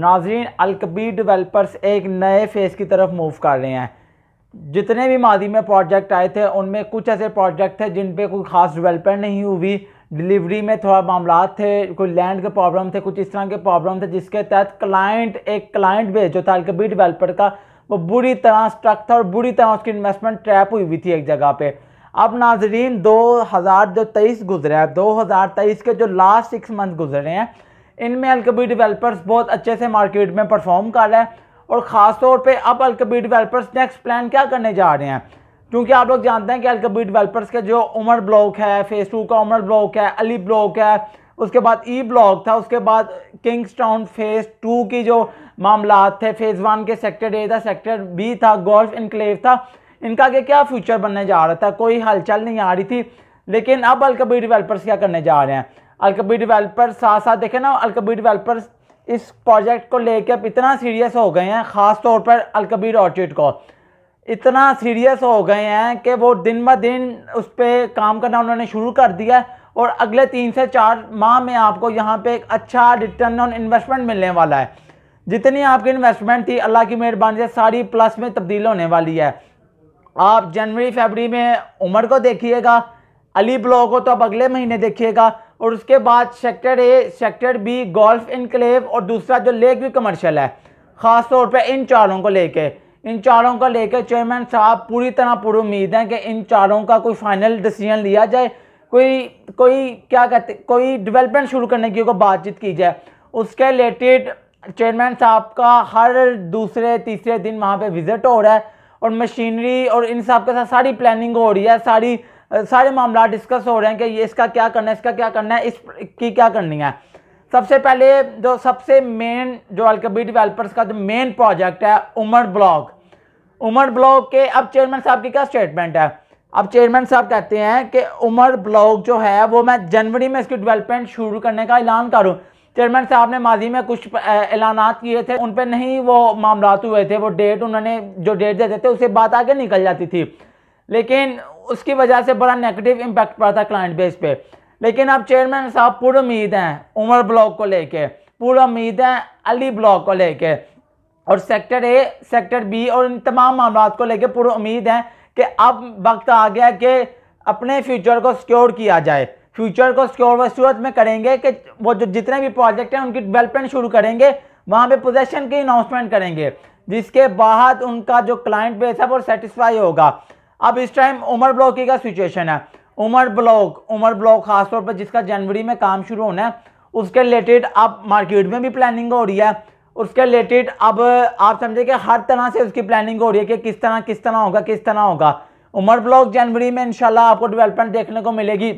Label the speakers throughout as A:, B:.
A: नाजरीन अलकबी डेवलपर्स एक नए फेज़ की तरफ मूव कर रहे हैं जितने भी मादी में प्रोजेक्ट आए थे उनमें कुछ ऐसे प्रोजेक्ट थे जिन पे कोई ख़ास डेवलपमेंट नहीं हुई डिलीवरी में थोड़ा मामला थे कोई लैंड के प्रॉब्लम थे कुछ इस तरह के प्रॉब्लम थे जिसके तहत क्लाइंट एक क्लाइंट भी जो था अलकबी डिवेलपर का वो बुरी तरह स्ट्रक था और बुरी तरह उसकी इन्वेस्टमेंट ट्रैप हुई हुई थी एक जगह पर अब नाजरीन दो हज़ार जो तेईस गुजरे हैं दो हज़ार तेईस के जो लास्ट सिक्स मंथ गुजरे हैं इनमें अलकबी डिवेलपर्स बहुत अच्छे से मार्केट में परफॉर्म कर रहे हैं और ख़ास तौर पे अब अलकबी डिवेलपर्स नेक्स्ट प्लान क्या करने जा रहे हैं क्योंकि आप लोग जानते हैं कि अलकबी डिवेलपर्स के जो उमर ब्लॉक है फेस टू का उमर ब्लॉक है अली ब्लॉक है उसके बाद ई e ब्लॉक था उसके बाद किंग्स टाउन फेज़ टू की जो मामला थे फेज़ वन के सेक्टर ए था सेक्टर बी था गोल्फ इनक्लेव था इनका आगे क्या फ्यूचर बनने जा रहा था कोई हलचल नहीं आ रही थी लेकिन अब अलकबी डिवेलपर्स क्या करने जा रहे हैं अलकबी डिवेलपर साथ साथ देखें ना अलकबी डिवेलपर इस प्रोजेक्ट को लेकर अब इतना सीरियस हो गए हैं ख़ास तौर पर अलकबीर ऑर्चिड को इतना सीरियस हो गए हैं कि वो दिन ब दिन उस पर काम करना उन्होंने शुरू कर दिया है और अगले तीन से चार माह में आपको यहाँ पे एक अच्छा रिटर्न ऑन इन्वेस्टमेंट मिलने वाला है जितनी आपकी इन्वेस्टमेंट थी अल्लाह की मेहरबानी से सारी प्लस में तब्दील होने वाली है आप जनवरी फरवरी में उमर को देखिएगा अली ब्लॉक को तो आप अगले महीने देखिएगा और उसके बाद sector A sector B golf enclave और दूसरा जो लेक व्यू कमर्शल है ख़ास तौर पे इन चारों को लेके इन चारों को लेके चेयरमैन साहब पूरी तरह पूरी उम्मीद है कि इन चारों का कोई फाइनल डिसीजन लिया जाए कोई कोई क्या कहते कोई डेवलपमेंट शुरू करने की बातचीत की जाए उसके रिलेटेड चेयरमैन साहब का हर दूसरे तीसरे दिन वहाँ पे विज़िट हो रहा है और मशीनरी और इन साहब के साथ सारी प्लानिंग हो रही है सारी सारे मामला डिस्कस हो रहे हैं कि ये इसका क्या करना है इसका क्या करना है इसकी क्या करनी है सबसे पहले जो सबसे मेन जो अलकबी डिवेलपर्स का जो मेन प्रोजेक्ट है उमर ब्लॉक उमर ब्लॉक के अब चेयरमैन साहब की क्या स्टेटमेंट है अब चेयरमैन साहब कहते हैं कि उमर ब्लॉक जो है वो मैं जनवरी में इसकी डेवलपमेंट शुरू करने का ऐलान करूँ चेयरमैन साहब ने माजी में कुछ ऐलानात किए थे उन पर नहीं वो मामला हुए थे वो डेट उन्होंने जो डेट देते थे उसे बात आगे निकल जाती थी लेकिन उसकी वजह से बड़ा नेगेटिव इम्पैक्ट पड़ा था क्लाइंट बेस पे लेकिन अब चेयरमैन साहब पूरी उम्मीद हैं उमर ब्लॉक को लेके पूरा उम्मीद है अली ब्लॉक को लेके और सेक्टर ए सेक्टर बी और इन तमाम मामला को लेके पूरी उम्मीद है कि अब वक्त आ गया कि अपने फ्यूचर को सिक्योर किया जाए फ्यूचर को सिक्योर व सूरत में करेंगे कि वो जो जितने भी प्रोजेक्ट हैं उनकी डेवलपमेंट शुरू करेंगे वहाँ पर पोजेशन की अनाउंसमेंट करेंगे जिसके बाद उनका जो क्लाइंट बेस है वो सेटिस्फाई होगा अब इस टाइम उमर ब्लॉक की का सिचुएशन है उमर ब्लॉक उमर ब्लॉक खासतौर पर जिसका जनवरी में काम शुरू होना है उसके रिलेटेड अब मार्केट में भी प्लानिंग हो रही है उसके रिलेटेड अब आप समझे कि हर तरह से उसकी प्लानिंग हो रही है कि किस तरह किस तरह होगा किस तरह होगा उमर ब्लॉक जनवरी में इनशाला आपको डेवलपमेंट देखने को मिलेगी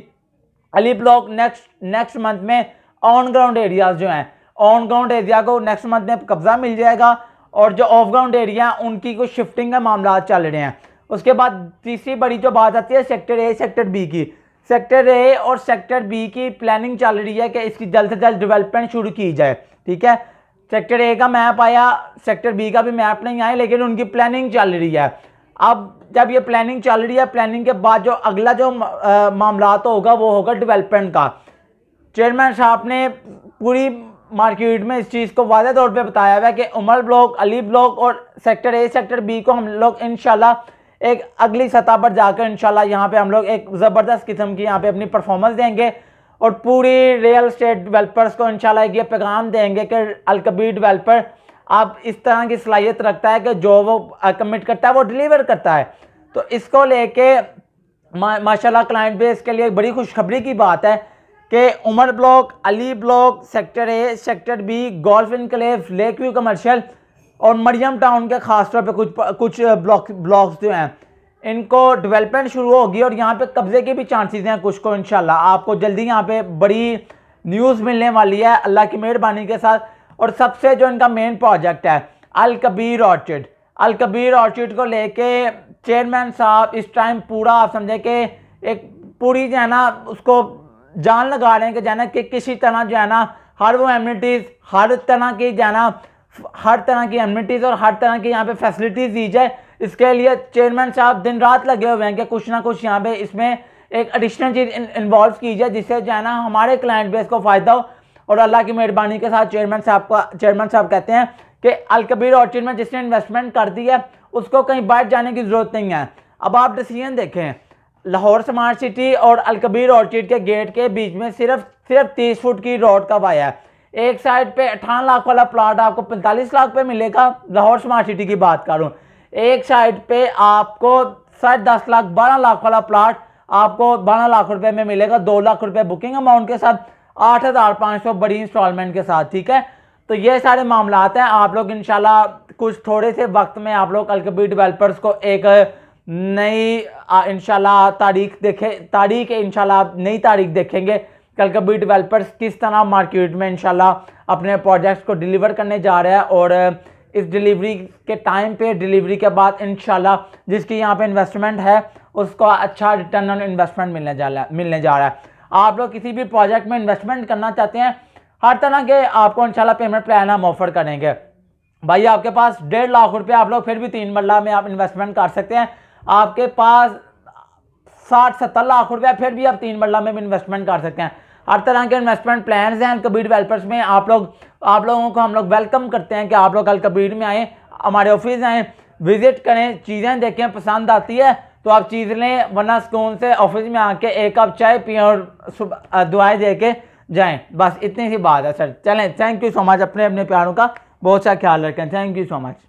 A: Ali block next next month में ऑन ग्राउंड एरियाज जो हैं ऑन ग्राउंड एरिया को नेक्स्ट मंथ में कब्जा मिल जाएगा और जो ऑफ ग्राउंड एरिया हैं उनकी कुछ शिफ्टिंग के मामला चल रहे हैं उसके बाद तीसरी बड़ी जो बात आती है सेक्टर ए सेक्टर बी की सेक्टर ए और सेक्टर बी की प्लानिंग चल रही है कि इसकी जल्द से जल्द डेवलपमेंट शुरू की जाए ठीक है सेक्टर ए का मैप आया सेक्टर बी का भी मैप नहीं आया लेकिन उनकी प्लानिंग चल रही है अब जब ये प्लानिंग चल रही है प्लानिंग के बाद जो अगला जो मामला तो होगा वो होगा डेवलपमेंट का चेयरमैन साहब ने पूरी मार्केट में इस चीज़ को वादे तौर पे बताया हुआ है कि उमर ब्लॉक अली ब्लॉक और सेक्टर ए सेक्टर बी को हम लोग इन एक अगली सतह पर जाकर इंशाल्लाह यहाँ पे हम लोग एक ज़बरदस्त किस्म की यहाँ पे अपनी परफॉर्मेंस देंगे और पूरी रियल स्टेट डेवलपर्स को इंशाल्लाह ये पैगाम देंगे कि अलकबी डेवलपर आप इस तरह की सलाहियत रखता है कि जो वो कमिट करता है वो डिलीवर करता है तो इसको लेके मा, माशाल्लाह क्लाइंट बेस के लिए बड़ी खुशखबरी की बात है कि Umar block Ali block sector A sector B golf enclave lake view commercial और मरियम टाउन के खास तौर पे कुछ कुछ ब्लॉक ब्लॉक्स जो हैं इनको डेवलपमेंट शुरू होगी और यहाँ पे कब्ज़े के भी चांसेस हैं कुछ को इन आपको जल्दी यहाँ पे बड़ी न्यूज़ मिलने वाली है अल्लाह की मेहरबानी के साथ और सबसे जो इनका मेन प्रोजेक्ट है अल कबीर ऑर्चिड अल कबीर ऑर्चिड को लेके चेयरमैन साहब इस टाइम पूरा आप समझे कि एक पूरी जो है ना उसको जान लगा रहे हैं कि जाना कि किसी तरह जो है ना हर वो एम्यूनिटीज़ हर तरह की जो है ना हर तरह की एमिटीज़ और हर तरह की यहाँ पे फैसिलिटीज़ दी जाए इसके लिए चेयरमैन साहब दिन रात लगे हुए हैं कि कुछ ना कुछ यहाँ पे इसमें एक एडिशनल चीज़ इन्वॉल्व की जाए जिससे जो है ना हमारे क्लाइंट बेस को फ़ायदा हो और अल्लाह की मेहरबानी के साथ चेयरमैन साहब का चेयरमैन साहब कहते हैं कि अलकबीर ऑर्चिड में जिसने इन्वेस्टमेंट कर दी है उसको कहीं बैठ जाने की ज़रूरत नहीं है अब आप डिसीजन देखें लाहौर स्मार्ट सिटी और अलकबीर ऑर्चिड के गेट के बीच में सिर्फ सिर्फ तीस फुट की रोड का वाया है एक साइड पे अठारह लाख वाला प्लाट आपको पैंतालीस लाख पे मिलेगा लाहौर स्मार्ट सिटी की बात करूँ एक साइड पे आपको साढ़े दस लाख बारह लाख वाला प्लाट आपको बारह लाख रुपए में मिलेगा दो लाख रुपए बुकिंग अमाउंट के साथ आठ हज़ार पाँच सौ बड़ी इंस्टॉलमेंट के साथ ठीक है तो ये सारे मामला हैं आप लोग इनशाला कुछ थोड़े से वक्त में आप लोग अलकबी डिवेलपर्स को एक नई इनशाला तारीख देखे तारीख इनशाला नई तारीख देखेंगे कल बी डिवेलपर्स किस तरह मार्केट में इंशाल्लाह अपने प्रोजेक्ट्स को डिलीवर करने जा रहा है और इस डिलीवरी के टाइम पे डिलीवरी के बाद इंशाल्लाह जिसकी यहाँ पे इन्वेस्टमेंट है उसको अच्छा रिटर्न ऑन इन्वेस्टमेंट मिलने जा रहा है मिलने जा रहा है आप लोग किसी भी प्रोजेक्ट में इन्वेस्टमेंट करना चाहते हैं हर तरह के आपको इंशाल्लाह पेमेंट प्लान हम ऑफर करेंगे भाई आपके पास डेढ़ लाख रुपये आप लोग फिर भी तीन मरला में आप इन्वेस्टमेंट कर सकते हैं आपके पास साठ सत्तर लाख रुपए फिर भी आप तीन मरला में इन्वेस्टमेंट कर सकते हैं हर तरह के इन्वेस्टमेंट प्लान हैं कबीर डेवलपर्स में आप लोग आप लोगों को हम लोग वेलकम करते हैं कि आप लोग कल कबीर में आएँ हमारे ऑफिस आएँ विजिट करें चीज़ें देखें पसंद आती है तो आप चीज़ लें वरना सुकून से ऑफिस में आके एक कप चाय पिए और सुबह दुआएं दे के जाएँ बस इतनी सी बात है सर चलें थैंक यू सो मच अपने अपने प्यारों का बहुत सा ख्याल रखें थैंक यू सो मच